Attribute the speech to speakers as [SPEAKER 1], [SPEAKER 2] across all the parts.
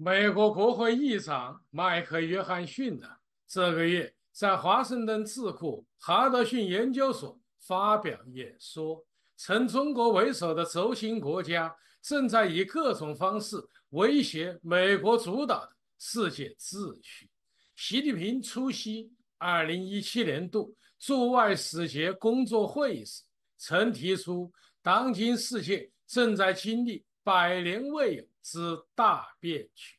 [SPEAKER 1] 美国国会议长麦克·约翰逊呢，这个月在华盛顿智库哈德逊研究所发表演说，称中国为首的轴心国家正在以各种方式威胁美国主导的世界秩序。习近平出席二零一七年度驻外使节工作会议时曾提出，当今世界正在经历。百年未有之大变局，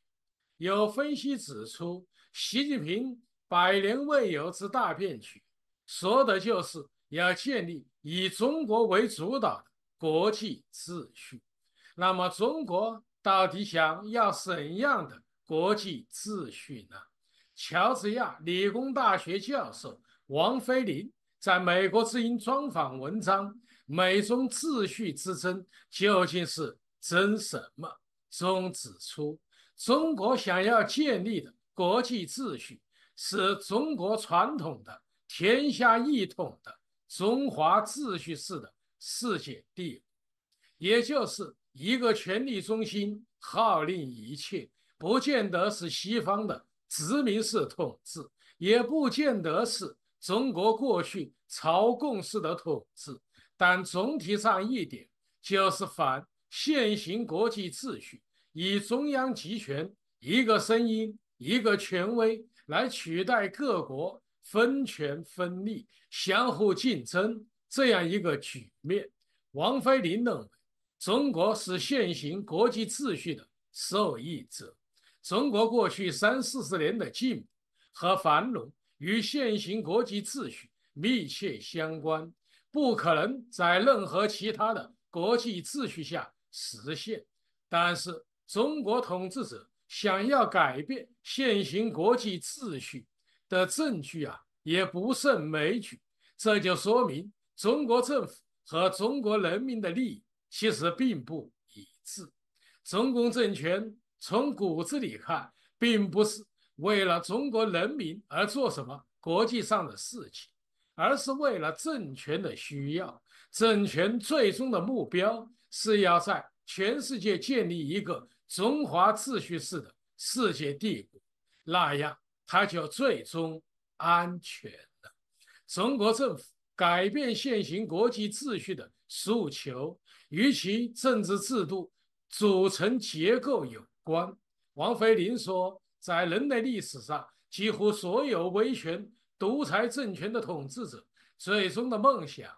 [SPEAKER 1] 有分析指出，习近平“百年未有之大变局”说的就是要建立以中国为主导的国际秩序。那么，中国到底想要怎样的国际秩序呢？乔治亚理工大学教授王飞林在美国之音专访文章《美中秩序之争》究竟是？争什么？中指出，中国想要建立的国际秩序是中国传统的天下一统的中华秩序式的世界地位，也就是一个权力中心号令一切，不见得是西方的殖民式统治，也不见得是中国过去朝贡式的统治，但总体上一点就是反。现行国际秩序以中央集权、一个声音、一个权威来取代各国分权分立、相互竞争这样一个局面。王菲林认为，中国是现行国际秩序的受益者。中国过去三四十年的进步和繁荣与现行国际秩序密切相关，不可能在任何其他的国际秩序下。实现，但是中国统治者想要改变现行国际秩序的证据啊，也不胜枚举。这就说明，中国政府和中国人民的利益其实并不一致。中共政权从骨子里看，并不是为了中国人民而做什么国际上的事情，而是为了政权的需要。政权最终的目标。是要在全世界建立一个中华秩序式的世界帝国，那样他就最终安全了。中国政府改变现行国际秩序的诉求与其政治制度组成结构有关。王菲林说，在人类历史上，几乎所有维权独裁政权的统治者最终的梦想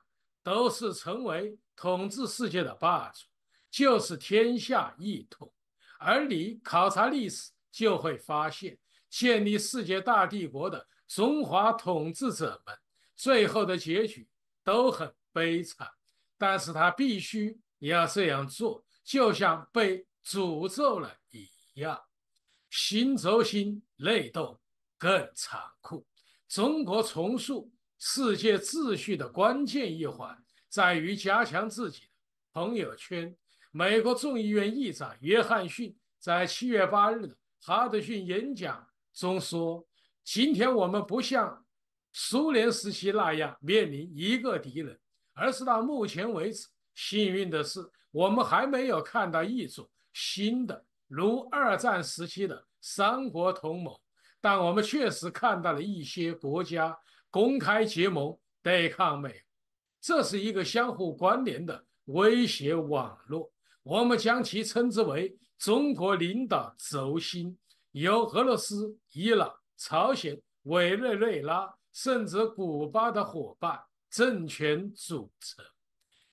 [SPEAKER 1] 都是成为。统治世界的霸主就是天下一统，而你考察历史就会发现，建立世界大帝国的中华统治者们最后的结局都很悲惨。但是他必须要这样做，就像被诅咒了一样。新轴心内斗更残酷，中国重塑世界秩序的关键一环。在于加强自己的朋友圈。美国众议院议长约翰逊在七月八日的哈德逊演讲中说：“今天我们不像苏联时期那样面临一个敌人，而是到目前为止，幸运的是，我们还没有看到一种新的，如二战时期的三国同盟。但我们确实看到了一些国家公开结盟对抗美。”这是一个相互关联的威胁网络，我们将其称之为“中国领导轴心”，由俄罗斯、伊朗、朝鲜、委内瑞拉，甚至古巴的伙伴政权组成。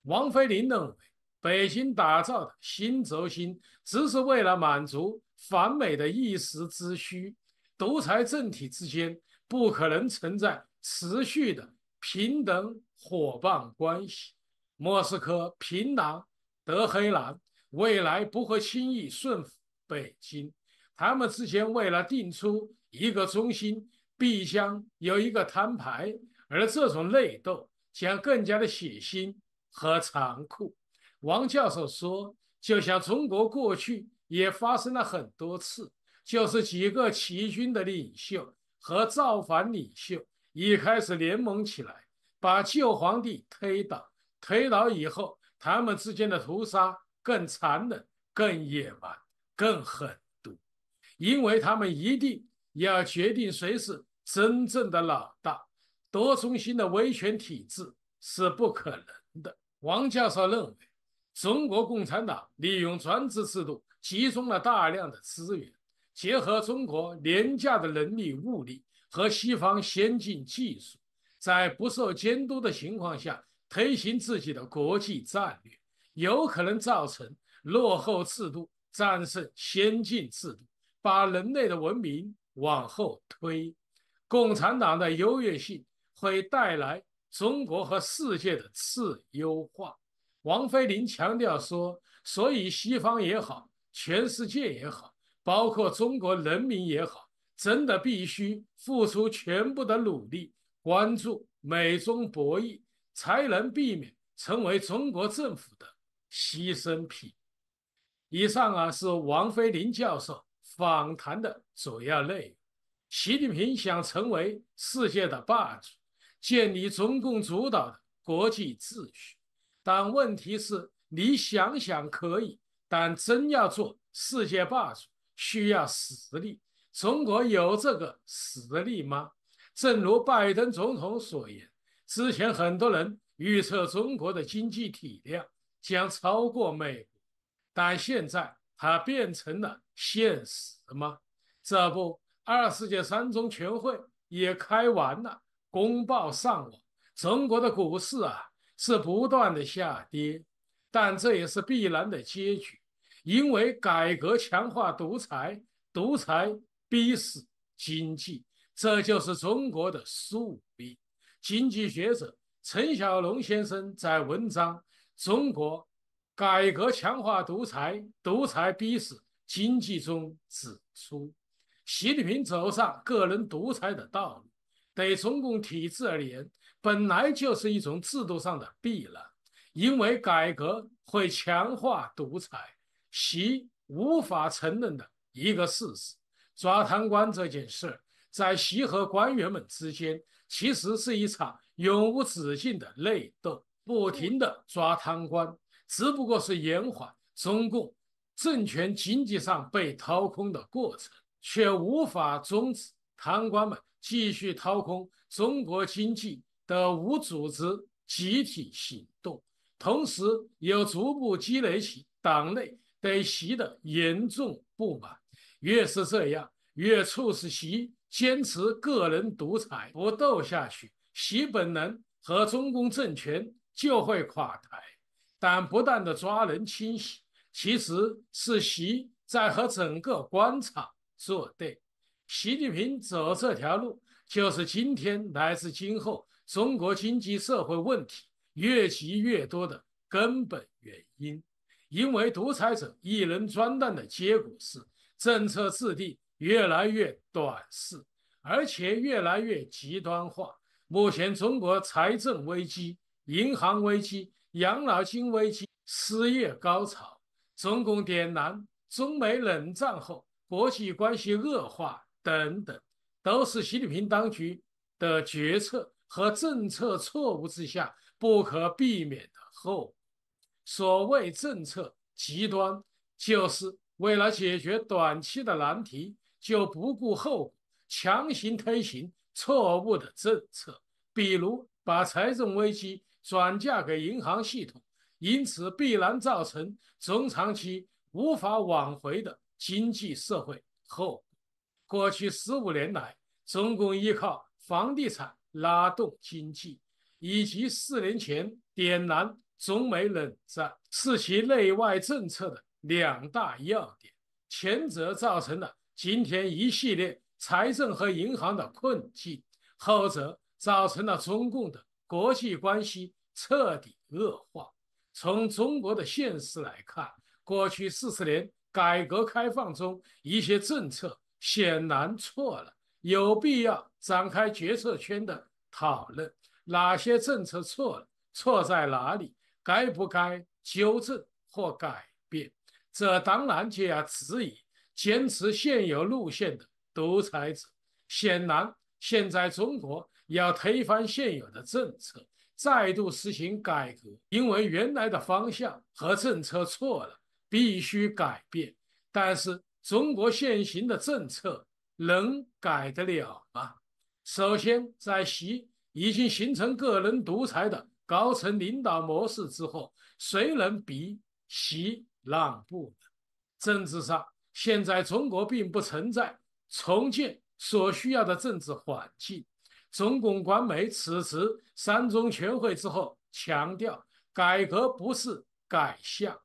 [SPEAKER 1] 王菲林认为，北京打造的新轴心只是为了满足反美的一时之需，独裁政体之间不可能存在持续的平等。伙伴关系，莫斯科、平壤、德黑兰未来不会轻易顺服北京。他们之间为了定出一个中心，必将有一个摊牌，而这种内斗将更加的血腥和残酷。王教授说：“就像中国过去也发生了很多次，就是几个齐军的领袖和造反领袖已开始联盟起来。”把旧皇帝推倒，推倒以后，他们之间的屠杀更残忍、更野蛮、更狠毒，因为他们一定要决定谁是真正的老大。多中心的维权体制是不可能的。王教授认为，中国共产党利用专制制度集中了大量的资源，结合中国廉价的人力物力和西方先进技术。在不受监督的情况下推行自己的国际战略，有可能造成落后制度战胜先进制度，把人类的文明往后推。共产党的优越性会带来中国和世界的次优化。王菲林强调说：“所以，西方也好，全世界也好，包括中国人民也好，真的必须付出全部的努力。”关注美中博弈，才能避免成为中国政府的牺牲品。以上啊是王飞林教授访谈的主要内容。习近平想成为世界的霸主，建立中共主导的国际秩序，但问题是，你想想可以，但真要做世界霸主，需要实力。中国有这个实力吗？正如拜登总统所言，之前很多人预测中国的经济体量将超过美国，但现在它变成了现实吗？这不，二十届三中全会也开完了，公报上网。中国的股市啊是不断的下跌，但这也是必然的结局，因为改革强化独裁，独裁逼死经济。这就是中国的宿命。经济学者陈小龙先生在文章《中国改革强化独裁，独裁逼死经济》中指出，习近平走上个人独裁的道路，对中共体制而言，本来就是一种制度上的必然，因为改革会强化独裁。习无法承认的一个事实：抓贪官这件事。在习和官员们之间，其实是一场永无止境的内斗，不停地抓贪官，只不过是延缓中共政权经济上被掏空的过程，却无法终止贪官们继续掏空中国经济的无组织集体行动。同时，也逐步积累起党内对习的严重不满。越是这样，越促使习。坚持个人独裁不斗下去，习本能和中共政权就会垮台。但不断的抓人清洗，其实是习在和整个官场作对。习近平走这条路，就是今天乃至今后中国经济社会问题越积越多的根本原因。因为独裁者一人专断的结果是政策制定。越来越短视，而且越来越极端化。目前，中国财政危机、银行危机、养老金危机、失业高潮、中共点燃中美冷战后国际关系恶化等等，都是习近平当局的决策和政策错误之下不可避免的后果。所谓政策极端，就是为了解决短期的难题。就不顾后果强行推行错误的政策，比如把财政危机转嫁给银行系统，因此必然造成中长期无法挽回的经济社会后果。过去十五年来，中共依靠房地产拉动经济，以及四年前点燃中美冷战，是其内外政策的两大要点。前者造成了。今天一系列财政和银行的困境，后者造成了中共的国际关系彻底恶化。从中国的现实来看，过去四十年改革开放中一些政策显然错了，有必要展开决策圈的讨论：哪些政策错了？错在哪里？该不该纠正或改变？这当然就要质疑。坚持现有路线的独裁者，显然，现在中国要推翻现有的政策，再度实行改革，因为原来的方向和政策错了，必须改变。但是，中国现行的政策能改得了吗？首先，在习已经形成个人独裁的高层领导模式之后，谁能比习让步呢？政治上？现在中国并不存在重建所需要的政治环境。中共官媒此次三中全会之后强调，改革不是改向，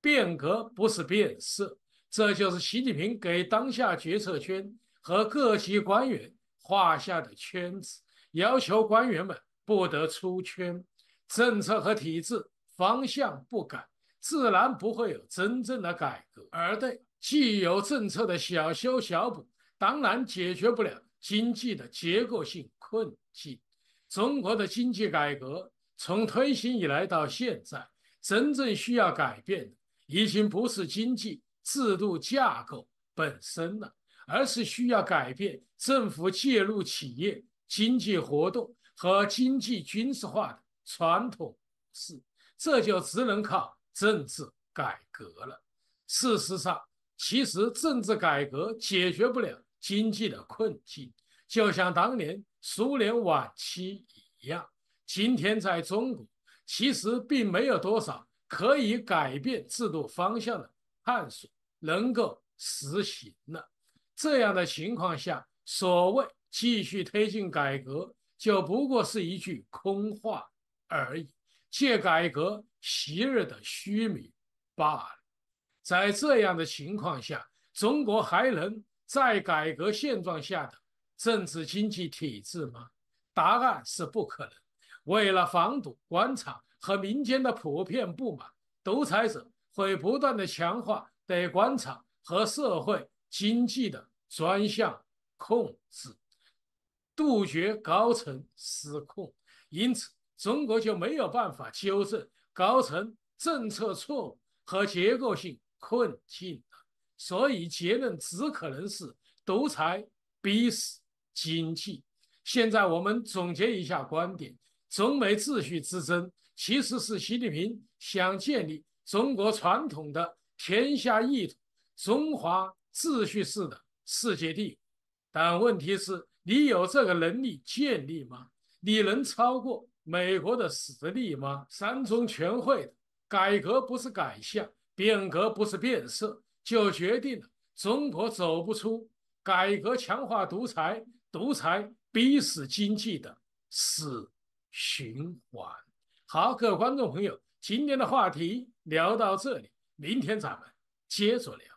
[SPEAKER 1] 变革不是变色，这就是习近平给当下决策圈和各级官员画下的圈子，要求官员们不得出圈。政策和体制方向不改，自然不会有真正的改革。而对。既有政策的小修小补，当然解决不了经济的结构性困境。中国的经济改革从推行以来到现在，真正需要改变的已经不是经济制度架构本身了，而是需要改变政府介入企业经济活动和经济军事化的传统式。这就只能靠政治改革了。事实上，其实，政治改革解决不了经济的困境，就像当年苏联晚期一样。今天，在中国，其实并没有多少可以改变制度方向的探索能够实行了。这样的情况下，所谓继续推进改革，就不过是一句空话而已，借改革昔日的虚名罢了。在这样的情况下，中国还能在改革现状下的政治经济体制吗？答案是不可能。为了防堵官场和民间的普遍不满，独裁者会不断的强化对官场和社会经济的专项控制，杜绝高层失控。因此，中国就没有办法纠正高层政策错误和结构性。困境所以结论只可能是独裁逼死经济。现在我们总结一下观点：中美秩序之争，其实是习近平想建立中国传统的天下一统、中华秩序式的世界地位。但问题是你有这个能力建立吗？你能超过美国的实力吗？三中全会的改革不是改向。变革不是变色，就决定了中国走不出改革强化独裁、独裁逼死经济的死循环。好，各位观众朋友，今天的话题聊到这里，明天咱们接着聊。